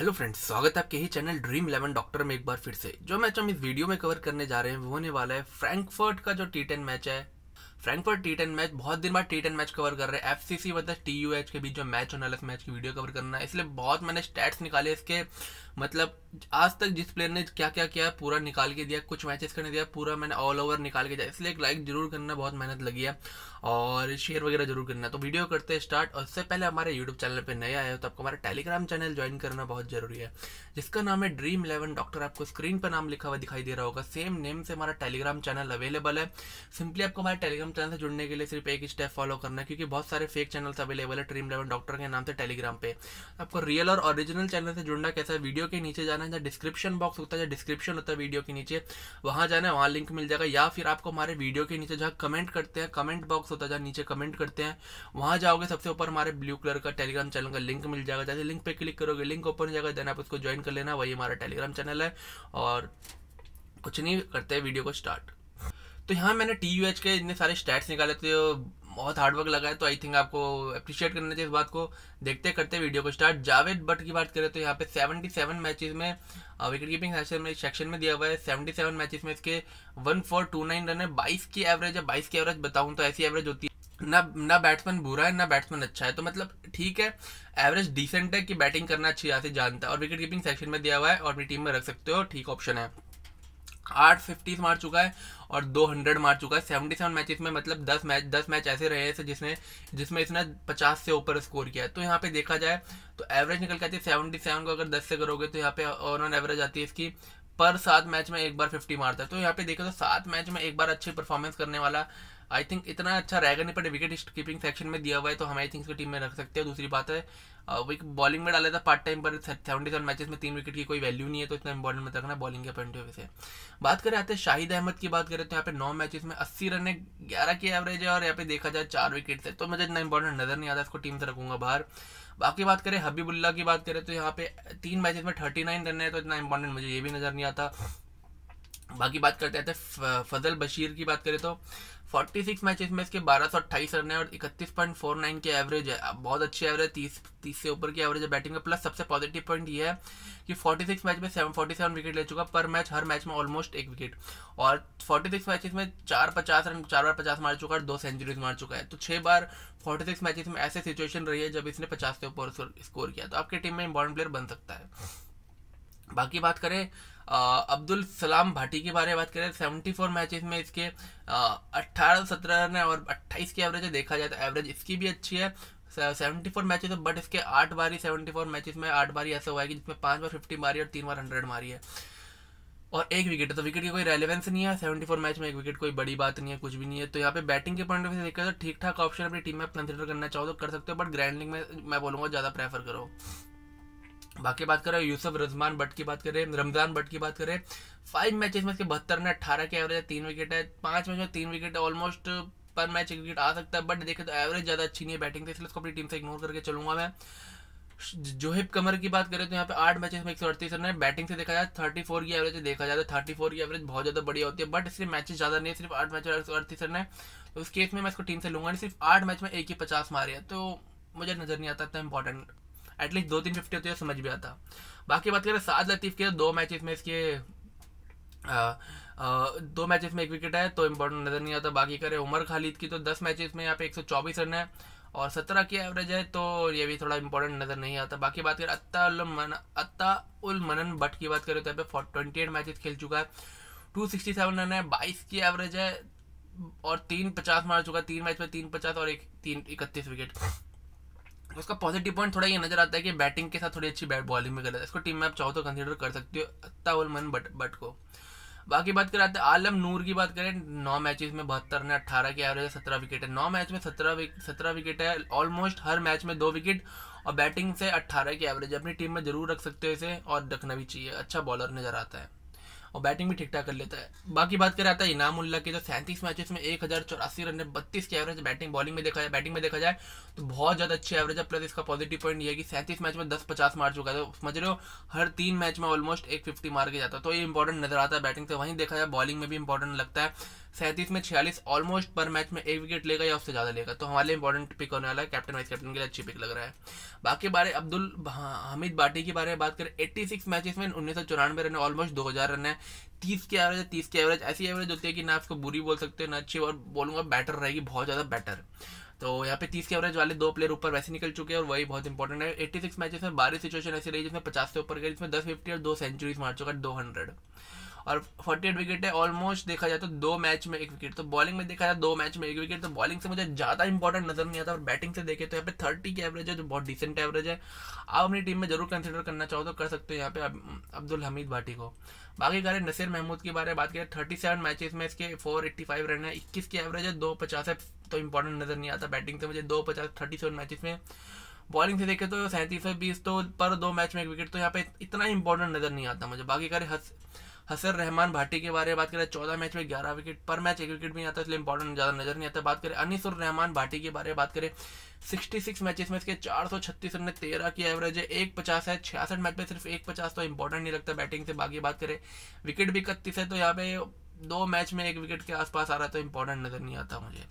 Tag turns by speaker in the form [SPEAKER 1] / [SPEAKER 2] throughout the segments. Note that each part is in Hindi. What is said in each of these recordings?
[SPEAKER 1] हेलो फ्रेंड्स स्वागत है आपके ही चैनल ड्रीम इलेवन डॉक्टर में एक बार फिर से जो मैच हम इस वीडियो में कवर करने जा रहे हैं वो होने वाला है फ्रैंकफर्ट का जो टी टेन मैच है फ्रैंकफर्ट टी टेन मैच बहुत दिन बाद टी टेन मैच कवर कर रहे हैं एफ सी सी मतलब टी यू एच के बीच जो मैच होने वाला मैच की वीडियो कवर करना है इसलिए बहुत मैंने स्टैट्स निकाले इसके मतलब आज तक जिस प्लेयर ने क्या क्या किया पूरा निकाल के दिया कुछ मैचेस करने दिया पूरा मैंने ऑल ओवर निकाल के दिया इसलिए एक लाइक जरूर करना बहुत मेहनत लगी है और शेयर वगैरह जरूर करना तो वीडियो करते हैं स्टार्ट और उससे पहले हमारे यूट्यूब चैनल पर नए आए हो तो आपको हमारा टेलीग्राम चैनल ज्वाइन करना बहुत जरूरी है जिसका नाम है ड्रीम इलेवन डॉक्टर आपको स्क्रीन पर नाम लिखा हुआ दिखाई दे रहा होगा सेम नेम से हमारा टेलीग्राम चैनल अवेलेबल है सिंपली आपको हमारे टेलीग्राम टेलीग्राम चैनल से जुड़ने के लिए सिर्फ एक स्टेप फॉलो करना है क्योंकि बहुत सारे फेक चैनल्स अवेलेबल है ट्रीम इलेवन डॉक्टर के नाम से टेलीग्राम पे आपको रियल और ओरिजिनल चैनल से जुड़ना कैसा है वीडियो के नीचे जाना है जहाँ डिस्क्रिप्शन बॉक्स होता है जहाँ डिस्क्रिप्शन होता है वीडियो के नीचे वहाँ जाना है वहाँ लिंक मिल जाएगा या फिर आपको हमारे वीडियो के नीचे जहाँ कमेंट करते हैं कमेंट बॉक्स होता है जहाँ नीचे कमेंट करते हैं वहाँ जाओगे सबसे ऊपर हमारे ब्लू कलर का टेलीग्राम चैनल का लिंक मिल जाएगा जैसे लिंक पे क्लिक करोगे लिंक ओपन हो जाएगा देन आप उसको ज्वाइन कर लेना वही हमारा टेलीग्राम चैनल है और कुछ नहीं करते वीडियो को स्टार्ट तो यहाँ मैंने टी यू एच के इतने सारे स्टैट्स निकाले थे बहुत हार्डवर्क लगा है तो आई थिंक आपको अप्रिशिएट करना चाहिए इस बात को देखते करते वीडियो को स्टार्ट जावेद बट की बात करें तो यहाँ पे 77 मैचेस में विकेट कीपिंग सेक्शन में दिया हुआ है 77 मैचेस में इसके 1429 रन है बाईस की एवरेज है बाईस की एवरेज बताऊँ तो ऐसी एवरेज होती है ना ना बैट्समैन बुरा है ना बैट्समैन अच्छा है तो मतलब ठीक है एवरेज डिसेंट है कि बैटिंग करना अच्छी यहाँ से जानता है और विकेट कीपिंग सेक्शन में दिया हुआ है और अपनी टीम में रख सकते हो ठीक ऑप्शन है आठ फिफ्टीज मार चुका है और दो हंड्रेड मार चुका है सेवेंटी सेवन मैचेस में मतलब दस मैच दस मैच ऐसे रहे हैं जिसने जिसमें इसने पचास से ऊपर स्कोर किया है तो यहाँ पे देखा जाए तो एवरेज निकल के आती है सेवेंटी सेवन को अगर दस से करोगे तो यहाँ पे ऑन एवरेज आती है इसकी पर सात मैच में एक बार फिफ्टी मारता है तो यहाँ पे देखो तो सात मैच में एक बार अच्छी परफॉर्मेंस करने वाला आई थिंक इतना अच्छा रहेगा नहीं बट विकेट कीपिंग सेक्शन में दिया हुआ है तो हम आई थिंक इसको टीम में रख सकते हैं दूसरी बात है वो एक बॉलिंग में डाला था पार्ट टाइम पर सेवेंटी सेवन मैचेस में तीन विकेट की कोई वैल्यू नहीं है तो इतना इंपॉर्टेंट मत रखना बॉलिंग के पॉइंट ऑफ से बात करें आते हैं शाहिद अहमद की बात करें तो यहाँ पे नौ मैचेस में अस्सी रन है ग्यारह की एवरेज है और यहाँ पे देखा जाए चार विकेट है तो मुझे इतना इंपॉर्टेंट नजर नहीं आता इसको टीम से रखूंगा बाहर बाकी बात करें हबीबुल्ला की बात करें तो यहाँ पे तीन मैचेस में थर्टी नाइन रन है तो इतना इंपॉर्टेंट मुझे ये भी नजर नहीं आता बाकी बात करते थे फजल बशीर की बात करें तो 46 मैचेस में इसके बारह सौ अट्ठाईस रन है और इकतीस पॉइंट फोर नाइन के एवरेज है बहुत अच्छी एवरेज तीस तीस से ऊपर की एवरेज है बैटिंग में प्लस सबसे पॉजिटिव पॉइंट ये है कि 46 मैच में सेवन फोर्टी सेवन विकेट ले चुका पर मैच हर मैच में ऑलमोस्ट एक विकेट और 46 मैचेस में चार पचास रन चार बार पचास मार चुका है दो सेंचुरीज मार चुका है तो छः बार फोर्टी सिक्स मैचेस में ऐसे सिचुएशन रही है जब इसने पचास से ऊपर स्कोर किया तो आपकी टीम में इंपॉर्टेंट प्लेयर बन सकता है बाकी बात करें अब्दुल सलाम भाटी के बारे में बात करें सेवेंटी फोर मैचेस में इसके अट्ठारह सत्रह रन है और अट्ठाईस की एवरेज देखा जाए तो एवरेज इसकी भी अच्छी है सेवेंटी फोर मैचेज बट इसके आठ बारी सेवेंटी फोर मैचेज में आठ बारी ऐसा हुआ है कि जिसमें पाँच बार फिफ्टी मारी और तीन बार हंड्रेड मारी है और एक विकेट है तो विकेट की कोई रेलेवेंस नहीं है सेवेंटी फोर मैच में एक विकेट कोई बड़ी बात नहीं है कुछ भी नहीं है तो यहाँ पे बैटिंग के पॉइंट ऑफ व्यू से देखा तो ठीक ठाक ऑप्शन अपनी टीम में कंसिडर करना चाहो तो कर सकते हो बट ग्रैंडिंग में मैं बोलूँगा ज़्यादा प्रेफर करो बाकी बात करें यूसुफ रजमान बट की बात करें रमजान बट की बात करें फाइव मैचेस में इसके बहत्तर ने अट्ठारह के एवरेज है तीन विकेट है पांच मैच में तीन विकेट है ऑलमोस्ट पर मैच एक विकेट आ सकता है बट देखे तो एवरेज ज़्यादा अच्छी नहीं है बैटिंग से इसलिए उसको अपनी टीम से इग्नोर करके चलूंगा मैं जोहिब कमर की बात करें तो यहाँ पे आठ मैचेस में एक सौ अड़तीस रन है बैटिंग से देखा जाए थर्टी फोर की एवरेज देखा जाए तो थर्टी फोर की एवरेज बहुत ज़्यादा बढ़िया होती है बट इसलिए मैचेस ज़्यादा नहीं है सिर्फ आठ मैच में एक सौ अड़तीस रन है तो उस केस में मैं इसको टीम से लूंगा नहीं सिर्फ आठ मैच में एक ही पचास मारे तो मुझे नज़र नहीं आता इतना इंपॉर्टेंट एटलीस्ट दो तीन फिफ्टी होती है समझ भी आता बाकी बात करें साद लतीफ़ के तो दो मैचेस में इसके आ, दो मैचेस में एक विकेट है तो इम्पोर्टेंट नज़र नहीं आता बाकी करें उमर खालिद की तो दस मैचेस में यहाँ पे चौबीस रन है और सत्रह की एवरेज है तो ये भी थोड़ा इंपॉर्टेंट नज़र नहीं आता बाकी बात करें उल मन उल मनन भट्ट की बात करें तो यहाँ पे ट्वेंटी एट मैचेस खेल चुका है टू सिक्सटी सेवन रन है बाईस की एवरेज है और तीन पचास मार चुका तीन मैच में तीन पचास और एक तीन इकतीस विकेट उसका पॉजिटिव पॉइंट थोड़ा ये नजर आता है कि बैटिंग के साथ थोड़ी अच्छी बैट बॉलिंग में कर है इसको टीम में आप चाहो तो कंसिडर कर सकते हो अत्ताउल मन बट बट को बाकी बात कराते हैं आलम नूर की बात करें नौ मैचेस में बहत्तर ने अट्ठारह की एवरेज है सत्रह विकेट है नौ मैच में सत्रह सत्रह विकेट है ऑलमोस्ट हर मैच में दो विकेट और बैटिंग से अट्ठारह की एवरेज अपनी टीम में जरूर रख सकते हो इसे और रखना भी चाहिए अच्छा बॉलर नजर आता है और बैटिंग भी ठीक ठाक कर लेता है बाकी बात करें आता है इनाम उल्ला की जो तो सैंतीस मैचेस में एक हज़ार चौरासी रन है बत्तीस की एवरेज बैटिंग बॉलिंग में देखा जाए बैटिंग में देखा जाए तो बहुत ज़्यादा अच्छी एवरेज है प्लस इसका पॉजिटिव पॉइंट ये है कि सैंतीस मैच में दस पचास मार चुका है तो समझ रहे हो हर तीन मैच में ऑलमोस्ट एक फिफ्टी मार के जाता है तो ये इंपॉर्टेंट नजर आता है बैटिंग से वहीं देखा जाए बॉलिंग में भी इंपॉर्टेंट लगता है सैंतीस में छियालीस ऑलमोस्ट पर मैच में एक विकेट लेगा या उससे ज़्यादा लेगा तो हमारे लिए इंपॉर्टेंट पिक होने वाला है कैप्टन वाइस कैप्टन के लिए अच्छी पिक लग रहा है बाकी बारे अब्दुल हमिद हाँ, बाटी के बारे में बात करें 86 मैचेस में उन्नीस सौ चौरानवे रन है ऑलमोस्ट 2000 रन है तीस की एवरेज तीस की एवरेज ऐसी एवरेज होती है कि ना आपको बुरी बोल सकते हो ना अच्छी और बोलूंगा बेटर रहेगी बहुत ज़्यादा बेटर तो यहाँ पे तीस के एवरेज वाले दो प्लेयर ऊपर वैसे निकल चुके हैं और वही बहुत इंपॉर्टेंट है एट्टी सिक्स मैचेस में बारह सिचुएशन ऐसी रही जिसमें पचास से ऊपर गए जिसमें दस फिफ्टी और दो सेंचुरीज मार चुका है दो हंड्रेड और फोर्टी एट विकेट है ऑलमोस्ट देखा जाए तो दो मैच में एक विकेट तो बॉलिंग में देखा जाए दो मैच में एक विकेट तो बॉलिंग से मुझे ज़्यादा इंपॉर्टेंट नजर नहीं आता और बैटिंग से देखे तो यहाँ पे थर्टी की एवरेज है जो बहुत डिसेंट एवरेज है आप अपनी टीम में जरूर कंसिडर करना चाहो तो कर सकते हो यहाँ पे अब्दुल हमीद भाटी को बाकी करें नसीर महमूद के बारे में बात करें थर्टी सेवन मैचेस में इसके फोर एट्टी फाइव रन है इक्कीस की एवरेज है दो पचास है तो इंपॉर्टेंट नजर नहीं आता बैटिंग से मुझे दो पचास थर्टी सेवन मैचेस में बॉलिंग से देखे तो सैंतीस है बीस तो पर दो मैच में एक विकेट तो यहाँ पे इतना इंपॉर्टेंट नजर नहीं आता मुझे बाकी करें हस हसर रहमान भाटी के बारे में बात करें चौदह मैच में ग्यारह विकेट पर मैच एक विकेट भी नहीं आता इसलिए इंपॉर्टेंट ज़्यादा नजर नहीं आता बात करें अनिसुर रहमान भाटी के बारे में बात करें सिक्सटी सिक्स मैचेस में इसके चार सौ छत्तीस रन तेरह की एवरेज है एक पचास है छियासठ मैच में सिर्फ एक पचास तो इंपॉर्टेंट नहीं लगता बैटिंग से बाकी बात करें विकेट भी इकतीस है तो यहाँ पे दो मैच में एक विकेट के आसपास आ रहा है तो इंपॉर्टेंट नज़र नहीं आता मुझे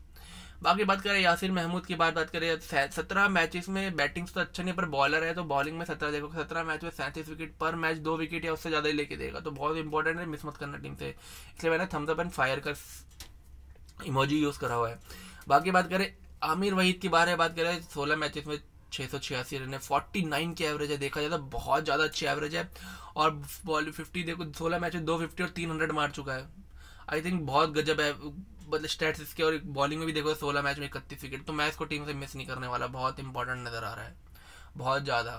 [SPEAKER 1] बाकी बात करें यासिर महमूद की बात बात करें सत्रह मैचेस में बैटिंग तो अच्छा नहीं पर बॉलर है तो बॉलिंग में सत्रह देखो सत्रह मैच में सैंतीस विकेट पर मैच दो विकेट या उससे ज़्यादा ही लेके देगा तो बहुत इंपॉर्टेंट है मिस मत करना टीम से इसलिए मैंने थम्सअप एंड फायर का इमोजी यूज़ करा हुआ है बाकी बात करें आमिर वहीद की बारे में बात करें सोलह मैचेस में छः सौ छियासी रन है फोर्टी नाइन की एवरेज है देखा जाए तो बहुत ज़्यादा अच्छी एवरेज है और बॉल फिफ्टी देखो सोलह मैच में दो फिफ्टी और तीन हंड्रेड मार चुका है आई थिंक बहुत गजब है मतलब स्टेट्स इसके और बॉलिंग में भी देखो सोलह मैच में इकतीस विकेट तो मैं इसको टीम से मिस नहीं करने वाला बहुत इंपॉर्टेंट नज़र आ रहा है बहुत ज़्यादा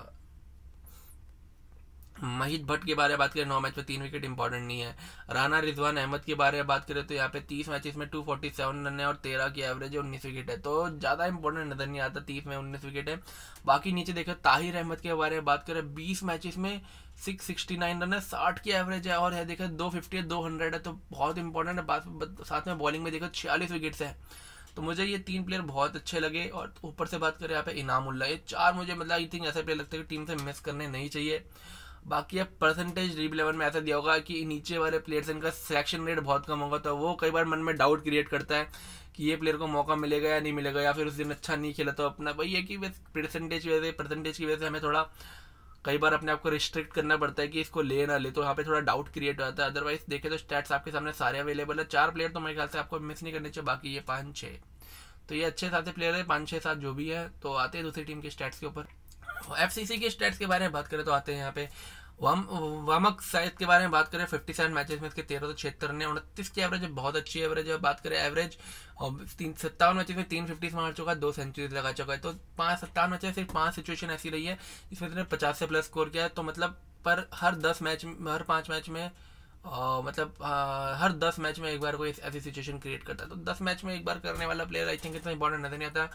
[SPEAKER 1] महिद भट्ट के बारे में बात करें नौ मैच में तीन विकेट इंपॉर्टेंट नहीं है राना रिजवान अहमद के बारे में बात करें तो यहाँ पे तीस मैचेस में टू फोर्टी सेवन रन है और तेरह की एवरेज है उन्नीस विकेट है तो ज़्यादा इंपॉर्टेंट नज़र नहीं आता तीस में उन्नीस विकेट है बाकी नीचे देखो ताहिर अहमद के बारे में बात करें बीस मैचेस में सिक्स सिक्सटी नाइन रन है साठ की एवरेज है और है देखो दो फिफ्टी है दो हंड्रेड है तो बहुत इंपॉर्टेंट है साथ में बॉलिंग में देखो छियालीस विकेट्स है तो मुझे ये तीन प्लेयर बहुत अच्छे लगे और ऊपर से बात करें यहाँ पे इनामुल्ला ये चार मुझे मतलब आई थिंक ऐसे प्लेयर लगते हैं कि टीम से मिस करने नहीं चाहिए बाकी अब परसेंटेज रीप इलेवन में ऐसा दिया होगा कि नीचे वाले प्लेयर्स इनका सिलेक्शन रेट बहुत कम होगा तो वो कई बार मन में डाउट क्रिएट करता है कि ये प्लेयर को मौका मिलेगा या नहीं मिलेगा या फिर उस दिन अच्छा नहीं खेला तो अपना भाई है कि परसेंटेज की वजह से परसेंटेज की वजह से हमें थोड़ा कई बार अपने आप को रिस्ट्रिक्ट करना पड़ता है कि इसको ले ना ले तो यहाँ पे थोड़ा डाउट क्रिएट हो जाता है अदरवाइज देखे तो स्टैट्स आपके सामने सारे अवेलेबल है चार प्लेयर तो मेरे ख्याल से आपको मिस नहीं करने चाहिए बाकी ये पाँच छः तो ये अच्छे साथ प्लेयर है पाँच छः सात जो भी है तो आते हैं दूसरी टीम के स्टैट्स के ऊपर एफ सी सी के स्टेट्स के बारे में बात करें तो आते हैं यहाँ पे वाम वामक साइज के बारे में बात करें फिफ्टी सेवन मैचेस में इसके तेरह सौ छिहत्तर ने उनतीस की एवरेज बहुत अच्छी एवरेज है बात करें एवरेज और तीन सत्तावन मैचेस में तीन फिफ्टीज मार चुका है दो सेंचुरीज लगा चुका है तो पाँच सत्तावन मैचेस सिर्फ पाँच सिचुएशन ऐसी रही है जिसमें इसने पचास से प्लस स्कोर किया है तो मतलब पर हर दस मैच हर पाँच मैच में और मतलब हर दस मैच में एक बार कोई ऐसी सिचुएशन क्रिएट करता है तो दस मैच में एक बार करने वाला प्लेयर आई थिंक इतना इंपॉर्टेंट नजर नहीं आता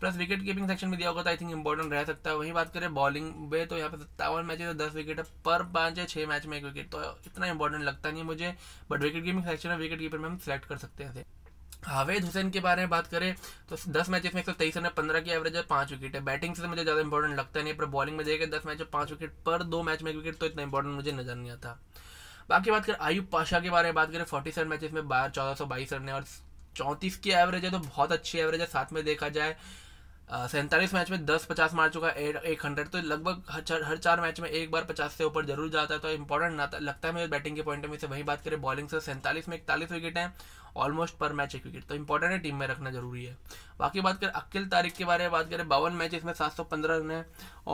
[SPEAKER 1] प्लस विकेट कीपिंग सेक्शन में दिया होगा तो आई थिंक इंपॉर्टेंट रह सकता है वहीं बात करें बॉलिंग पे तो यहाँ पर सत्तावन मैच तो दस विकेट है पर पाँच या छः मैच में एक विकेट तो इतना इंपॉर्टेंट लगता नहीं मुझे बट विकेट कीपिंग सेक्शन में विकेट कीपर में हम सेलेक्ट कर सकते हैं हावेद हुसैन के बारे में बात करें तो दस मैच में एक सौ तेईस रन पंद्रह की एवरेज है पांच विकेट है बैटिंग से तो मुझे ज़्यादा इंपॉर्टेंट लगता नहीं पर बॉलिंग में देखें दस मैच में पांच विकेट पर दो मैच में एक विकेट तो इतना इंपॉर्टेंट मुझे नजर नहीं आता बाकी बात करें आयुब पाशा के बारे में बात करें फोर्टी सेवन मैचेस में बार चौदह सौ बाईस रन है और चौंतीस की एवरेज है तो बहुत अच्छी एवरेज है साथ में देखा जाए सैंतालीस मैच में दस पचास मार चुका है एक हंड्रेड तो लगभग हर चार हर चार मैच में एक बार पचास से ऊपर जरूर जाता है तो इंपॉर्टेंट लगता है मेरे बैटिंग के पॉइंट में से वहीं बात करें बॉलिंग से सैंतालीस में इकतालीस विकेट हैं ऑलमोस्ट पर मैच एक विकेट तो इंपॉर्टेंट है टीम में रखना जरूरी है बाकी बात करें अकेल तारीख के बारे में बात करें बावन मैच इसमें सात सौ पंद्रह रन है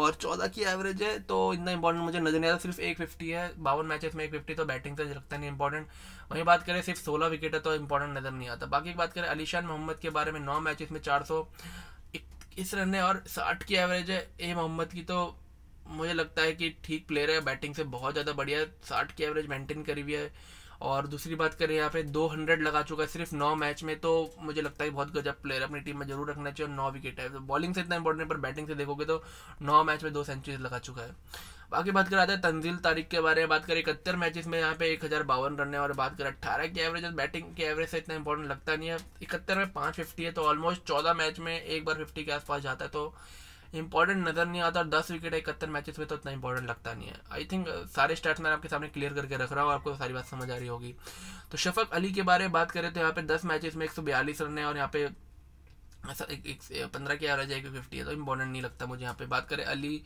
[SPEAKER 1] और चौदह की एवरेज है तो इतना इंपॉर्टेंट मुझे नजर नहीं आता सिर्फ एक फिफ्टी है बावन मैचेस में एक फिफ्टी तो बैटिंग से लगता नहीं इंपॉर्टेंट वहीं बात करें सिर्फ सोलह विकेट है तो इंपॉर्टेंट नजर नहीं आता बाकी बात करें अलीशान मोहम्मद के बारे में नौ मैच में चार सौ इक्कीस रन है और साठ की एवरेज है ए मोहम्मद की तो मुझे लगता है कि ठीक प्लेयर है बैटिंग से बहुत ज़्यादा बढ़िया है साठ की एवरेज मेंटेन करी हुई है और दूसरी बात करें यहाँ पे दो हंड्रेड लगा चुका है सिर्फ नौ मैच में तो मुझे लगता है बहुत गजब प्लेयर अपनी टीम में जरूर रखना चाहिए और नौ विकेट है तो बॉलिंग से इतना इंपॉर्टेंट पर बैटिंग से देखोगे तो नौ मैच में दो सेंचुरीज लगा चुका है बाकी बात करा जाए तंजील तारीख के बारे में बात करें इकहत्तर मैचेस में यहाँ पे एक हज़ार बावन रन है और बात करें अट्ठारह की एवरेज और बैटिंग की एवरेज से इतना इंपॉर्टेंट लगता नहीं है इकहत्तर में पाँच फिफ्टी है तो ऑलमोस्ट चौदह मैच में एक बार फिफ्टी के आसपास जाता है तो इंपॉर्टेंट नज़र नहीं आता और दस विकेट इकहत्तर मैचेस में तो इतना इंपॉर्टेंट लगता नहीं है आई थिंक uh, सारे स्टार्ट मैं आपके सामने क्लियर करके रख रहा हूँ आपको सारी बात समझ आ रही होगी तो शफक अली के बारे में बात करें तो यहाँ पे दस मैचेस में एक सौ बयालीस रन है और यहाँ पे पंद्रह की एवरेज है कि फिफ्टी है तो इम्पोर्टेंट नहीं लगता मुझे यहाँ पे बात करें अली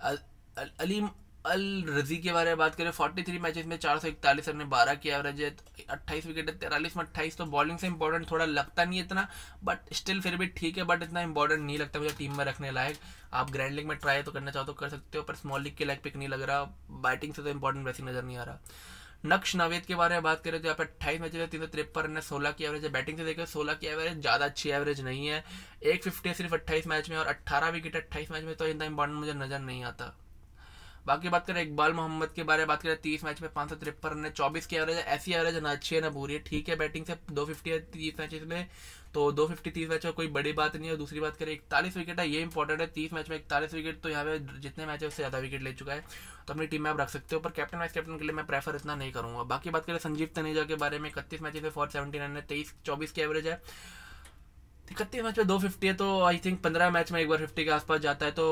[SPEAKER 1] अ, अ, अली अल रजी के बारे में बात करें फोर्टी थ्री मैचेस में चार सौ इकतालीस रन बारह की एवरेज है अट्ठाईस विकेट है तेरालीस में अट्ठाईस तो बॉलिंग से इंपॉर्टेंट थोड़ा लगता नहीं है इतना बट स्टिल फिर भी ठीक है बट इतना इंपॉर्टेंट नहीं लगता मुझे टीम में रखने लायक आप ग्रैंड लीग में ट्राई तो करना चाहो तो कर सकते हो पर स्मॉल लीग के लाइक पिक नहीं लग रहा बैटिंग से तो इंपॉर्टेंट वैसे नजर नहीं आ रहा नक्श नवेद के बारे में बात करें तो यहाँ पे अट्ठाईस मैच है तीन सौ तिरपन रन है सोलह की एवरेज है बैटिंग से देखें सोलह की एवरेज ज़्यादा अच्छी एवरेज नहीं है एक फिफ्टी सिर्फ अट्ठाईस मैच में और अट्ठारह विकेट अट्ठाईस मैच में तो इतना इंपॉर्टेंट मुझे नजर नहीं आता बाकी बात करें इकबाल मोहम्मद के बारे में बात करें तीस मैच में पांच सौ तिरपन रन है चौबीस की एवरेज है ऐसी एवरेज ना अच्छी है ना बुरी है ठीक है बैटिंग से दो फिफ्टी है तीस मैच में तो दो फिफ्टी तीस मैच में कोई बड़ी बात नहीं है दूसरी बात करें इकतालीस विकेट है ये इंपॉर्टेंट है तीस मैच में इकतालीस विकेट तो यहाँ पे जितने मैच है उससे ज़्यादा विकेट ले चुका है तो अपनी टीम में आप रख सकते हो पर कैप्टन वाइस कैप्टन के लिए मैं प्रेफर इतना नहीं करूंगा बाकी बात करें संजीव तनेजा के बारे में इकतीस मैचेस में फोर सेवेंटी नाइन है तेईस चौबीस की एवरेज है इकतीस मैच में दो फिफ्टी है तो आई थिंक पंद्रह मैच में एक बार फिफ्टी के आसपास जाता है तो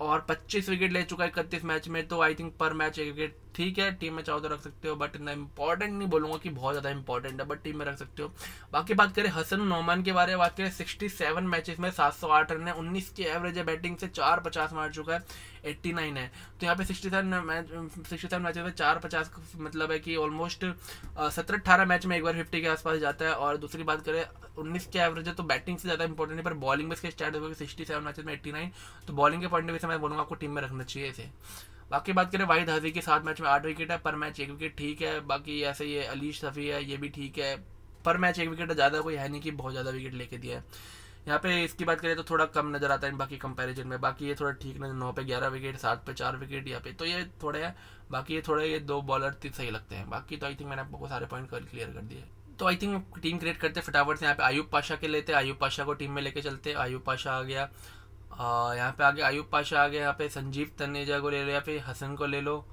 [SPEAKER 1] और पच्चीस विकेट ले चुका है इकतीस मैच में तो आई थिंक पर मैच एक विकेट ठीक है टीम में चाहो तो रख सकते हो बट इतना इंपॉर्टेंट नहीं बोलूंगा कि बहुत ज़्यादा इंपॉर्टेंट है बट टीम में रख सकते हो बाकी बात करें हसन नोमान के बारे में बात करें सिक्सटी सेवन मैचेस में सात सौ आठ रन है उन्नीस की एवरेज है बैटिंग से चार पचास मार चुका है एट्टी नाइन है तो यहाँ पे sixty seven match sixty seven matches में चार पचास मतलब है कि ऑलमोस्ट सत्रह अट्ठारह मैच में एक बार फिफ्टी के आसपास जाता है और दूसरी बात करें उन्नीस की एवरेज है तो बैटिंग से ज़्यादा इंपॉर्टेंट है पर बॉलिंग में इसके स्टार्ट होगा सिक्सटी सेवन मैचेस में एट्टी नाइन तो बॉलिंग के पॉइंट ऑफ व्यू से मैं बोलूँगा आपको टीम में रखना चाहिए इसे बाकी बात करें वाहिद हजी के सात मैच में आठ विकेट है पर मैच एक विकेट ठीक है बाकी ऐसे ये अलीश सफ़ी है ये भी ठीक है पर मैच एक विकेट ज़्यादा कोई है नहीं कि बहुत ज़्यादा विकेट लेके दिया है यहाँ पे इसकी बात करें तो थोड़ा कम नज़र आता है बाकी कंपैरिजन में बाकी ये थोड़ा ठीक नजर नौ पे ग्यारह विकेट सात पे चार विकेट यहाँ पे तो ये थोड़े हैं बाकी ये थोड़े ये दो बॉलर सही लगते हैं बाकी तो आई थिंक मैंने आपको सारे पॉइंट क्लियर कर दिए तो आई थिंक टीम क्रिएट करते फटाफट से यहाँ पे आयुब पाशा के लेते आयुब पाशा को टीम में लेके चलते आयुब पाशा आ गया यहाँ पे आगे आयुब पाशा आ गया यहाँ पे संजीव तनेजा को ले लो या फिर हसन को ले लो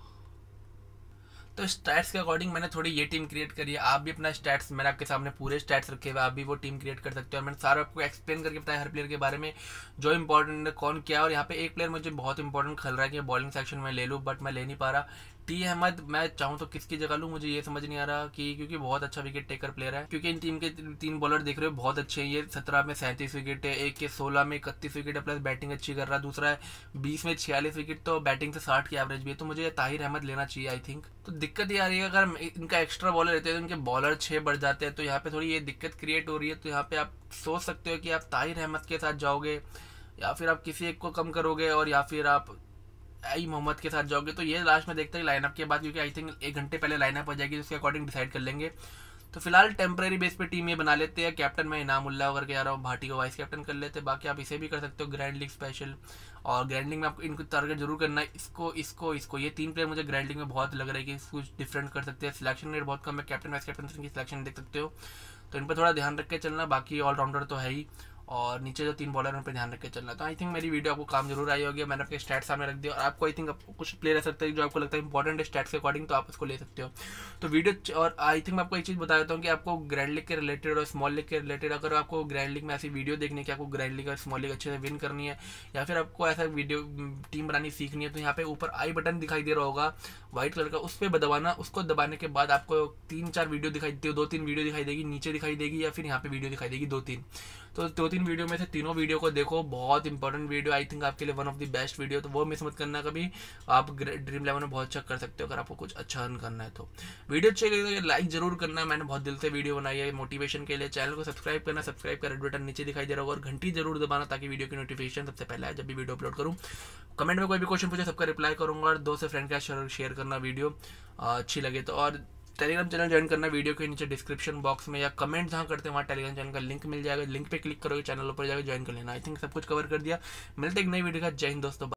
[SPEAKER 1] तो स्टैट्स के अकॉर्डिंग मैंने थोड़ी ये टीम क्रिएट करी है आप भी अपना स्टैट्स मैंने आपके सामने पूरे स्टैट्स रखे हुए आप भी वो टीम क्रिएट कर सकते हो और मैंने सारा आपको एक्सप्लेन करके बताया हर प्लेयर के बारे में जो इंपॉर्टेंट है कौन क्या और यहाँ पे एक प्लेयर मुझे बहुत इंपॉर्टेंट खल रहा है कि बॉलिंग सेक्शन में ले लूँ बट मैं ले नहीं पा रहा टी अहमद मैं चाहूँ तो किसकी जगह लूँ मुझे ये समझ नहीं आ रहा कि क्योंकि बहुत अच्छा विकेट टेकर प्लेयर है क्योंकि इन टीम के तीन बॉलर देख रहे हो बहुत अच्छे हैं ये सत्रह में सैंतीस विकेट है एक के सोलह में इकतीस विकेट है प्लस बैटिंग अच्छी कर रहा है दूसरा है बीस में छियालीस विकेट तो बैटिंग से साठ की एवरेज भी है तो मुझे ताहिर अहमद लेना चाहिए आई थिंक तो दिक्कत ये आ रही है अगर इनका एक्स्ट्रा बॉलर रहते हैं तो इनके बॉलर छः बढ़ जाते हैं तो यहाँ पे थोड़ी ये दिक्कत क्रिएट हो रही है तो यहाँ पे आप सोच सकते हो कि आप ताहिर अहमद के साथ जाओगे या फिर आप किसी एक को कम करोगे और या फिर आप आई मोहम्मद के साथ जाओगे तो ये लास्ट में देखते हैं लाइनअप के बाद क्योंकि आई थिंक एक घंटे पहले लाइनअप हो जाएगी उसके अकॉर्डिंग डिसाइड कर लेंगे तो फिलहाल टेम्प्रेरी बेस पे टीम ये बना लेते हैं कैप्टन इनाम उल्ला करके आ रहा हूँ भाटी को वाइस कैप्टन कर लेते हैं बाकी आप इसे भी कर सकते हो ग्रैंड लीग स्पेशल और ग्रैंड लीग में आपको इनको टारगेट जरूर करना है इसको इसको इसको ये तीन प्लेयर मुझे ग्रैंड लीग में बहुत लग रहा है कि कुछ डिफरेंट कर सकते हैं सिलेक्शन रेट बहुत कम है कैप्टन वाइस कैप्टन की सिलेक्शन देख सकते हो तो इन पर थोड़ा ध्यान रख के चलना बाकी ऑलराउंडर तो है ही और नीचे जो तीन बॉलर उन पर ध्यान रख के चलना तो आई थिंक मेरी वीडियो आपको काम जरूर आई होगी मैंने आपके स्टेट सामने रख दिया और आपको आई थिंक आप कुछ प्ले रह सकते हैं जो आपको लगता है इंपॉर्टेंट है स्टैट्स के अकॉर्डिंग तो आप उसको ले सकते हो तो वीडियो और आई थिंक मैं आपको एक चीज़ बता देता हूँ कि आपको ग्रैंड लीग के रिलेटेड और स्मॉल लीग के रिलेटेड अगर आपको ग्रैंड लीग में ऐसी वीडियो देखने की आपको ग्रैंड लीग और स्मॉल लीग अच्छे से विन करनी है या फिर आपको ऐसा वीडियो टीम बनानी सीखनी है तो यहाँ पे ऊपर आई बटन दिखाई दे रहा होगा व्हाइट कलर का उस पर दबाना उसको दबाने के बाद आपको तीन चार वीडियो दिखाई दो तीन वीडियो दिखाई देगी नीचे दिखाई देगी या फिर यहाँ पे वीडियो दिखाई देगी दो तीन तो दो तीन वीडियो में से तीनों वीडियो को देखो बहुत इंपॉर्टेंट वीडियो आई थिंक आपके लिए one of the best video तो वो मिस मत करना कभी आप ड्रीम इलेवन में बहुत चेक कर सकते हो अगर आपको कुछ अच्छा अर्न करना है तो वीडियो अच्छे लगे तो लाइक जरूर करना मैंने बहुत दिल से वीडियो बनाई है मोटिवेशन के लिए चैनल को सब्सक्राइब करना सब्सक्राइब कर रेड बटन नीचे दिखाई दे रहा होगा और घंटी जरूर दबाना ताकि वीडियो की नोटिफिकेशन सबसे पहले आए जब भी वीडियो अपलोड करूँ कमेंट में कोई भी क्वेश्चन पूछे सबका रिप्लाई करूंगा और दो से फ्रेंड का शेयर करना वीडियो अच्छी लगे तो और टेलीग्राम चैनल ज्वाइन करना वीडियो के नीचे डिस्क्रिप्शन बॉक्स में या कमेंट जहाँ करते हैं वहाँ टेलीग्राम चैनल का लिंक मिल जाएगा लिंक पे क्लिक करोगे चैनल ऊपर जाकर ज्वाइन कर लेना आई थिंक सब कुछ कवर कर दिया मिलते एक नई वीडियो का जय हिंद दोस्तों